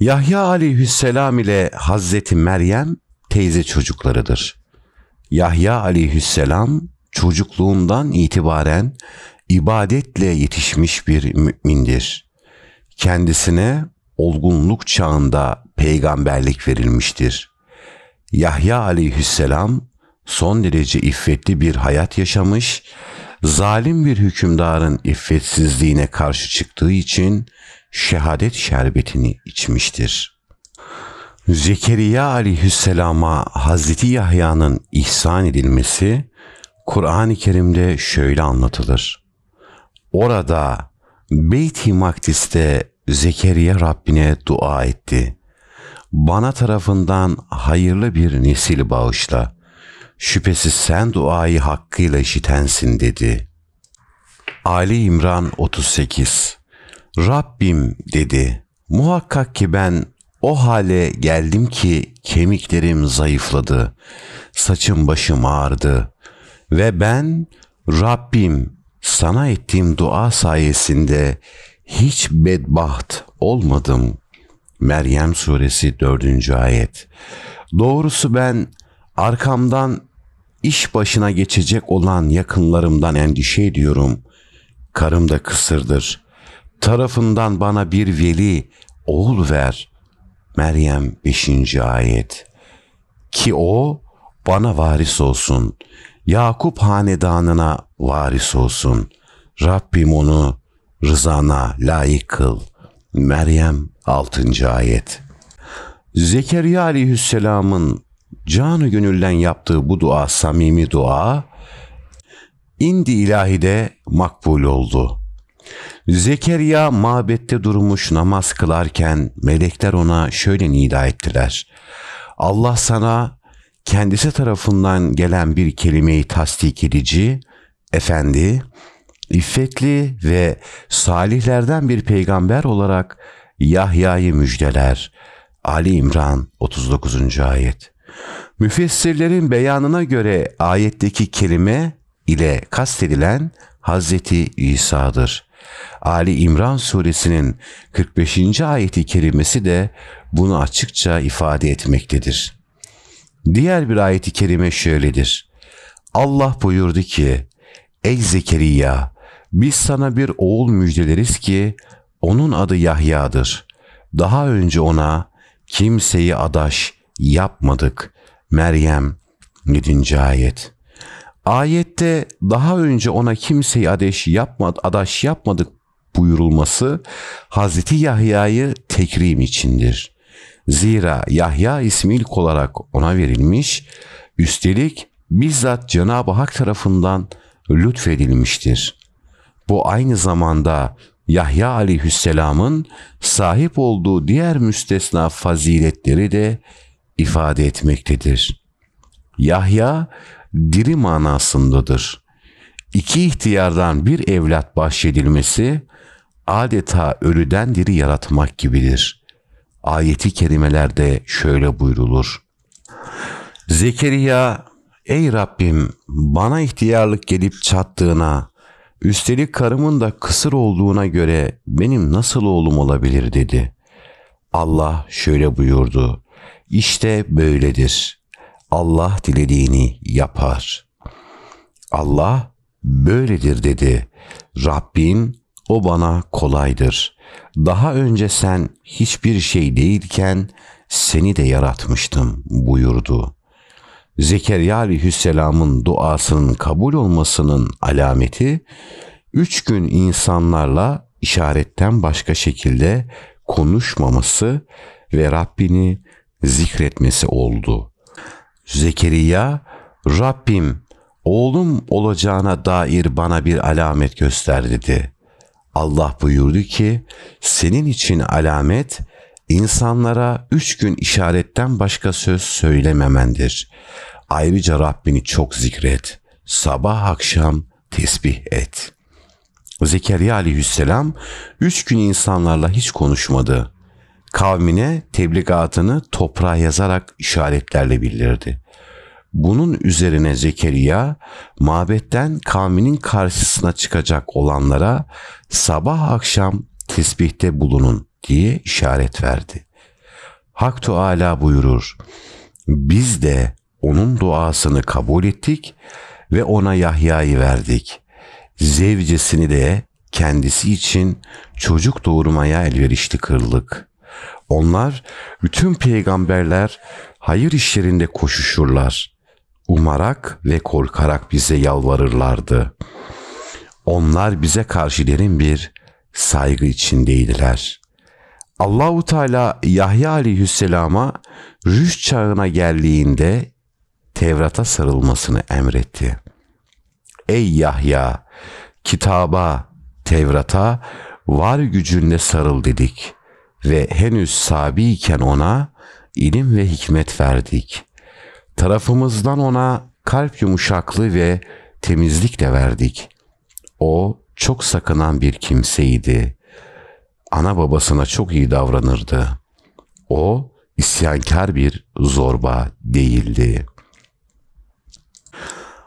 Yahya aleyhisselam ile Hazreti Meryem teyze çocuklarıdır. Yahya aleyhisselam çocukluğundan itibaren ibadetle yetişmiş bir mümindir. Kendisine olgunluk çağında peygamberlik verilmiştir. Yahya aleyhisselam son derece iffetli bir hayat yaşamış, zalim bir hükümdarın iffetsizliğine karşı çıktığı için şehadet şerbetini içmiştir. Zekeriya aleyhisselama Hazreti Yahya'nın ihsan edilmesi Kur'an-ı Kerim'de şöyle anlatılır. Orada Beyt-i Makdis'te Zekeriya Rabbine dua etti. Bana tarafından hayırlı bir nesil bağışla. Şüphesiz sen duayı hakkıyla işitensin dedi. Ali İmran 38 Rabbim dedi, muhakkak ki ben o hale geldim ki kemiklerim zayıfladı, saçım başım ağrıdı ve ben Rabbim sana ettiğim dua sayesinde hiç bedbaht olmadım. Meryem suresi 4. ayet. Doğrusu ben arkamdan iş başına geçecek olan yakınlarımdan endişe ediyorum. Karım da kısırdır tarafından bana bir veli, oğul ver. Meryem 5. ayet. Ki o bana varis olsun. Yakup hanedanına varis olsun. Rabbim onu rızana layık kıl. Meryem 6. ayet. Zekeriya aleyhisselamın canı gönülden yaptığı bu dua, samimi dua, indi ilahide makbul oldu.'' Zekeriya mabette durmuş namaz kılarken melekler ona şöyle nida ettiler. Allah sana kendisi tarafından gelen bir kelimeyi tasdik edici, efendi, iffetli ve salihlerden bir peygamber olarak Yahya'yı müjdeler. Ali İmran 39. ayet. Müfessirlerin beyanına göre ayetteki kelime ile kastedilen Hazreti İsa'dır. Ali İmran suresinin 45. ayeti kerimesi de bunu açıkça ifade etmektedir. Diğer bir ayeti kerime şöyledir. Allah buyurdu ki, Ey Zekeriya, biz sana bir oğul müjdeleriz ki onun adı Yahya'dır. Daha önce ona kimseyi adaş yapmadık. Meryem 7. ayet. Ayette daha önce ona kimseyi adeş yapmadı, adaş yapmadık buyurulması Hazreti Yahya'yı tekrim içindir. Zira Yahya ismi ilk olarak ona verilmiş, üstelik bizzat Cenab-ı Hak tarafından lütfedilmiştir. Bu aynı zamanda Yahya aleyhisselamın sahip olduğu diğer müstesna faziletleri de ifade etmektedir. Yahya diri manasındadır. İki ihtiyardan bir evlat bahşedilmesi adeta ölüden diri yaratmak gibidir. Ayeti kerimelerde şöyle buyrulur. Zekeriya, ey Rabbim bana ihtiyarlık gelip çattığına, üstelik karımın da kısır olduğuna göre benim nasıl oğlum olabilir dedi. Allah şöyle buyurdu. İşte böyledir. Allah dilediğini yapar. Allah böyledir dedi. Rabbin o bana kolaydır. Daha önce sen hiçbir şey değilken seni de yaratmıştım buyurdu. Zekeriya aleyhisselamın duasının kabul olmasının alameti, üç gün insanlarla işaretten başka şekilde konuşmaması ve Rabbini zikretmesi oldu. Zekeriya, Rabbim oğlum olacağına dair bana bir alamet göster dedi. Allah buyurdu ki senin için alamet insanlara üç gün işaretten başka söz söylememendir. Ayrıca Rabbini çok zikret. Sabah akşam tesbih et. Zekeriya aleyhisselam üç gün insanlarla hiç konuşmadı kavmine tebligatını toprağa yazarak işaretlerle bildirdi. Bunun üzerine Zekeriya mabetten kavminin karşısına çıkacak olanlara sabah akşam tesbihte bulunun diye işaret verdi. Hak Teala buyurur. Biz de onun duasını kabul ettik ve ona Yahya'yı verdik. Zevcesini de kendisi için çocuk doğurmaya elverişli kıldık. Onlar, bütün peygamberler hayır işlerinde koşuşurlar. Umarak ve korkarak bize yalvarırlardı. Onlar bize karşı derin bir saygı içindeydiler. Allahu Teala Yahya aleyhisselama rüşt çağına geldiğinde Tevrat'a sarılmasını emretti. Ey Yahya! Kitaba, Tevrat'a var gücünle sarıl dedik ve henüz sabiyken ona ilim ve hikmet verdik. Tarafımızdan ona kalp yumuşaklığı ve temizlik de verdik. O çok sakınan bir kimseydi. Ana babasına çok iyi davranırdı. O isyankar bir zorba değildi.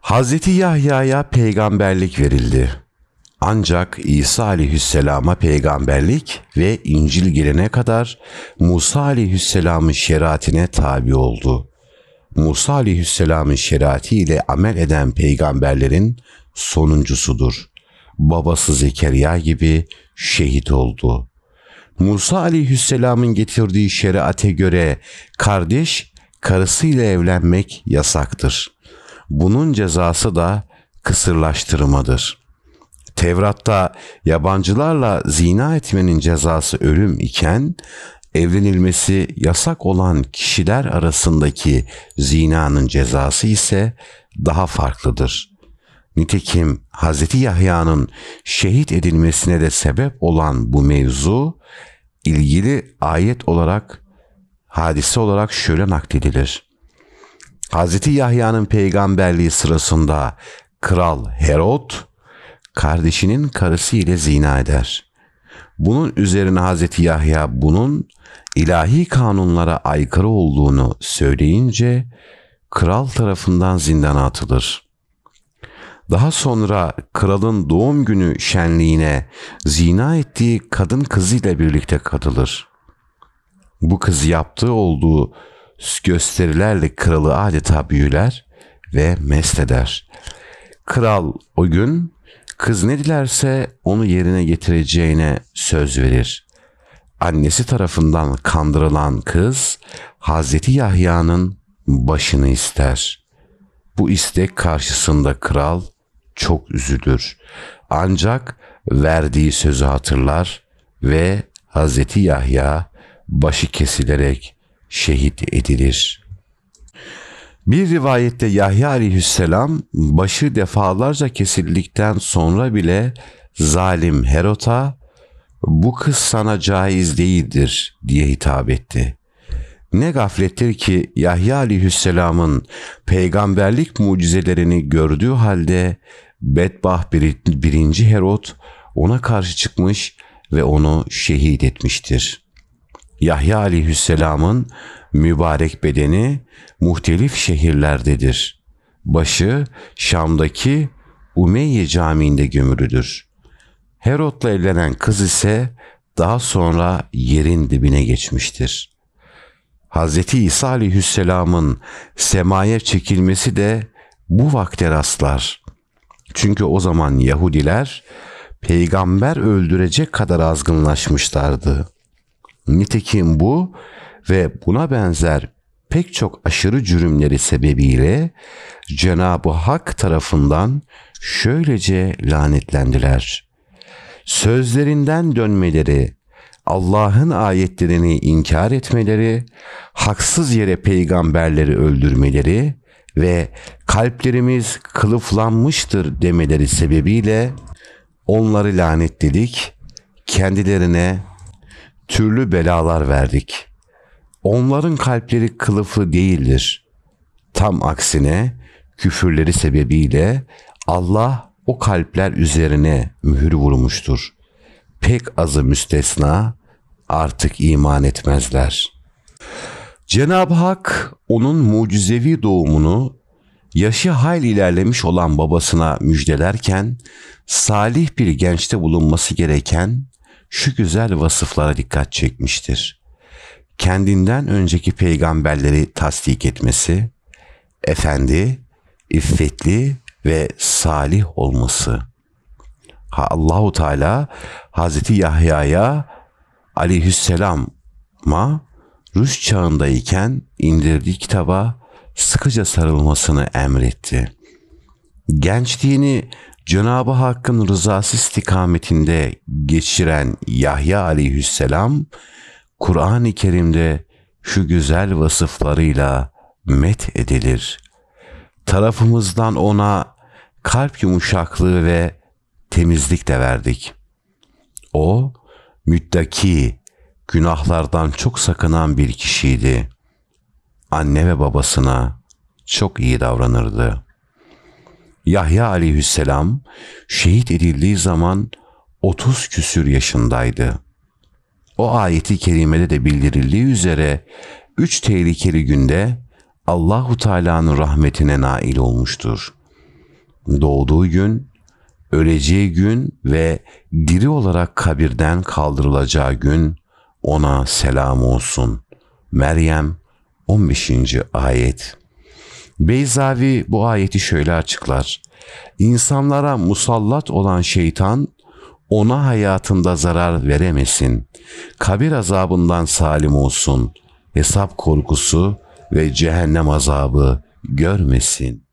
Hazreti Yahya'ya peygamberlik verildi. Ancak İsa aleyhisselama peygamberlik ve İncil gelene kadar Musa aleyhisselamın şeriatine tabi oldu. Musa aleyhisselamın şeriatı ile amel eden peygamberlerin sonuncusudur. Babası Zekeriya gibi şehit oldu. Musa aleyhisselamın getirdiği şeriate göre kardeş karısıyla evlenmek yasaktır. Bunun cezası da kısırlaştırmadır.'' Tevrat'ta yabancılarla zina etmenin cezası ölüm iken evlenilmesi yasak olan kişiler arasındaki zinanın cezası ise daha farklıdır. Nitekim Hz. Yahya'nın şehit edilmesine de sebep olan bu mevzu ilgili ayet olarak hadise olarak şöyle nakledilir. Hz. Yahya'nın peygamberliği sırasında Kral Herod kardeşinin karısı ile zina eder. Bunun üzerine Hazreti Yahya bunun ilahi kanunlara aykırı olduğunu söyleyince kral tarafından zindana atılır. Daha sonra kralın doğum günü şenliğine zina ettiği kadın kızıyla birlikte katılır. Bu kız yaptığı olduğu gösterilerle kralı adeta büyüler ve mest eder. Kral o gün Kız ne dilerse onu yerine getireceğine söz verir. Annesi tarafından kandırılan kız Hazreti Yahya'nın başını ister. Bu istek karşısında kral çok üzülür. Ancak verdiği sözü hatırlar ve Hazreti Yahya başı kesilerek şehit edilir.'' Bir rivayette Yahya aleyhisselam başı defalarca kesildikten sonra bile zalim Herot'a bu kız sana caiz değildir diye hitap etti. Ne gaflettir ki Yahya aleyhisselamın peygamberlik mucizelerini gördüğü halde bedbah bir, birinci Herot ona karşı çıkmış ve onu şehit etmiştir. Yahya aleyhisselamın mübarek bedeni muhtelif şehirlerdedir. Başı Şam'daki Umeyye Camii'nde gömülüdür. Herod'la evlenen kız ise daha sonra yerin dibine geçmiştir. Hz. İsa aleyhisselamın semaya çekilmesi de bu vakte rastlar. Çünkü o zaman Yahudiler peygamber öldürecek kadar azgınlaşmışlardı. Nitekim bu ve buna benzer pek çok aşırı cürümleri sebebiyle Cenab-ı Hak tarafından şöylece lanetlendiler. Sözlerinden dönmeleri, Allah'ın ayetlerini inkar etmeleri, haksız yere peygamberleri öldürmeleri ve kalplerimiz kılıflanmıştır demeleri sebebiyle onları lanetledik, kendilerine türlü belalar verdik.'' Onların kalpleri kılıflı değildir. Tam aksine küfürleri sebebiyle Allah o kalpler üzerine mühür vurmuştur. Pek azı müstesna artık iman etmezler. Cenab-ı Hak onun mucizevi doğumunu yaşı hayli ilerlemiş olan babasına müjdelerken salih bir gençte bulunması gereken şu güzel vasıflara dikkat çekmiştir kendinden önceki peygamberleri tasdik etmesi, efendi, iffetli ve salih olması. Ha Allahu Teala Hazreti Yahya'ya aleyhisselam'a Rus çağındayken indirdiği kitaba sıkıca sarılmasını emretti. Gençliğini Cenab-ı Hakk'ın rızası istikametinde geçiren Yahya aleyhisselam Kur'an-ı Kerim'de şu güzel vasıflarıyla met edilir. Tarafımızdan ona kalp yumuşaklığı ve temizlik de verdik. O, müddaki, günahlardan çok sakınan bir kişiydi. Anne ve babasına çok iyi davranırdı. Yahya aleyhisselam şehit edildiği zaman 30 küsür yaşındaydı. O ayeti kerimede de bildirildiği üzere üç tehlikeli günde Allahu Teala'nın rahmetine nail olmuştur. Doğduğu gün, öleceği gün ve diri olarak kabirden kaldırılacağı gün ona selam olsun. Meryem 15. ayet. Beyzavi bu ayeti şöyle açıklar. İnsanlara musallat olan şeytan ona hayatında zarar veremesin. Kabir azabından salim olsun. Hesap korkusu ve cehennem azabı görmesin.''